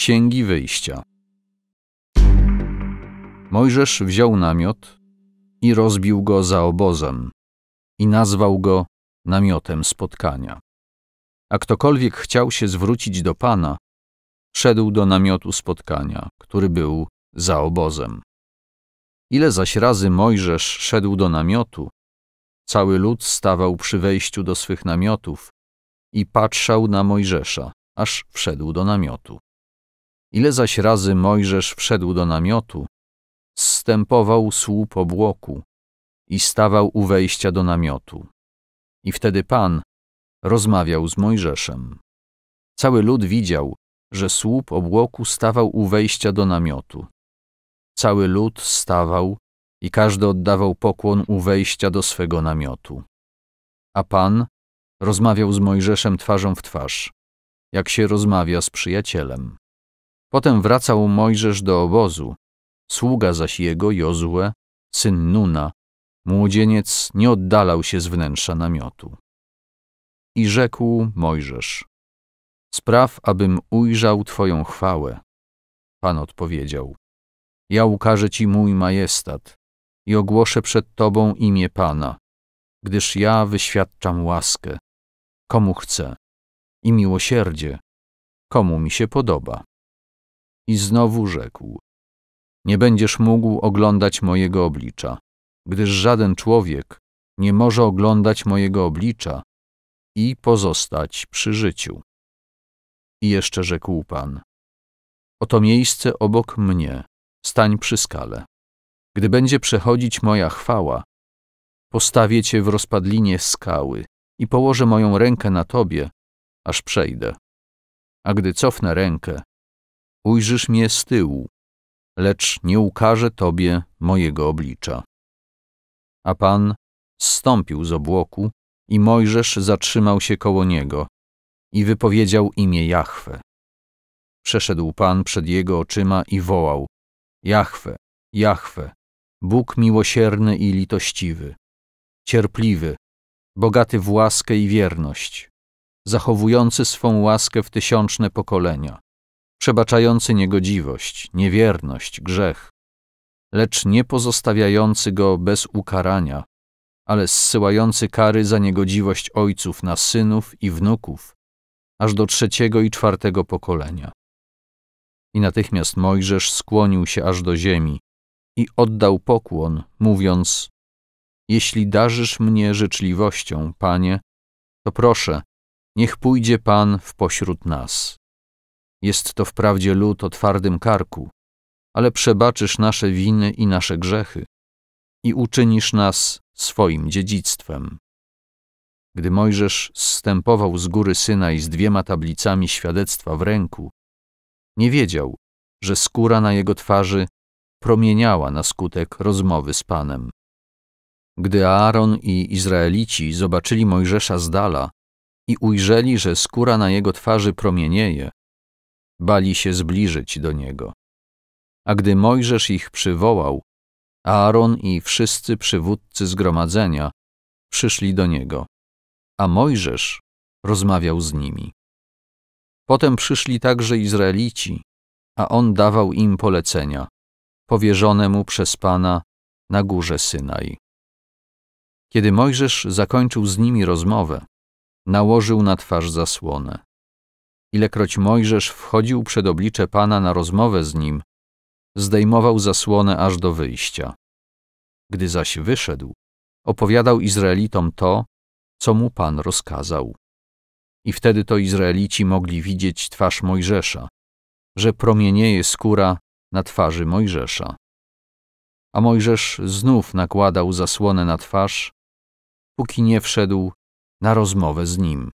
Księgi Wyjścia. Mojżesz wziął namiot i rozbił go za obozem i nazwał go namiotem spotkania. A ktokolwiek chciał się zwrócić do Pana, szedł do namiotu spotkania, który był za obozem. Ile zaś razy Mojżesz szedł do namiotu, cały lud stawał przy wejściu do swych namiotów i patrzał na Mojżesza, aż wszedł do namiotu. Ile zaś razy Mojżesz wszedł do namiotu, zstępował słup obłoku i stawał u wejścia do namiotu. I wtedy Pan rozmawiał z Mojżeszem. Cały lud widział, że słup obłoku stawał u wejścia do namiotu. Cały lud stawał i każdy oddawał pokłon u wejścia do swego namiotu. A Pan rozmawiał z Mojżeszem twarzą w twarz, jak się rozmawia z przyjacielem. Potem wracał Mojżesz do obozu, sługa zaś jego, Jozue, syn Nuna, młodzieniec nie oddalał się z wnętrza namiotu. I rzekł Mojżesz, spraw, abym ujrzał Twoją chwałę. Pan odpowiedział, ja ukażę Ci mój majestat i ogłoszę przed Tobą imię Pana, gdyż ja wyświadczam łaskę, komu chcę, i miłosierdzie, komu mi się podoba i znowu rzekł: Nie będziesz mógł oglądać mojego oblicza, gdyż żaden człowiek nie może oglądać mojego oblicza i pozostać przy życiu. I jeszcze rzekł Pan: Oto miejsce obok mnie, stań przy skale. Gdy będzie przechodzić moja chwała, postawię cię w rozpadlinie skały i położę moją rękę na tobie, aż przejdę. A gdy cofnę rękę, ujrzysz mnie z tyłu, lecz nie ukażę tobie mojego oblicza. A Pan zstąpił z obłoku i Mojżesz zatrzymał się koło niego i wypowiedział imię Jahwe. Przeszedł Pan przed jego oczyma i wołał: Jahwe, Jahwe, Bóg miłosierny i litościwy, cierpliwy, bogaty w łaskę i wierność, zachowujący swą łaskę w tysiączne pokolenia, przebaczający niegodziwość, niewierność, grzech, lecz nie pozostawiający go bez ukarania, ale zsyłający kary za niegodziwość ojców na synów i wnuków, aż do trzeciego i czwartego pokolenia. I natychmiast Mojżesz skłonił się aż do ziemi i oddał pokłon, mówiąc: Jeśli darzysz mnie życzliwością, panie, to proszę, niech pójdzie pan w pośród nas. Jest to wprawdzie lud o twardym karku, ale przebaczysz nasze winy i nasze grzechy i uczynisz nas swoim dziedzictwem. Gdy Mojżesz zstępował z góry syna i z dwiema tablicami świadectwa w ręku, nie wiedział, że skóra na jego twarzy promieniała na skutek rozmowy z Panem. Gdy Aaron i Izraelici zobaczyli Mojżesza z dala i ujrzeli, że skóra na jego twarzy promienieje, Bali się zbliżyć do niego. A gdy Mojżesz ich przywołał, Aaron i wszyscy przywódcy zgromadzenia przyszli do niego, a Mojżesz rozmawiał z nimi. Potem przyszli także Izraelici, a on dawał im polecenia, powierzone mu przez Pana na górze Synaj. Kiedy Mojżesz zakończył z nimi rozmowę, nałożył na twarz zasłonę. Ilekroć Mojżesz wchodził przed oblicze Pana na rozmowę z nim, zdejmował zasłonę aż do wyjścia. Gdy zaś wyszedł, opowiadał Izraelitom to, co mu Pan rozkazał. I wtedy to Izraelici mogli widzieć twarz Mojżesza, że promienieje skóra na twarzy Mojżesza. A Mojżesz znów nakładał zasłonę na twarz, póki nie wszedł na rozmowę z nim.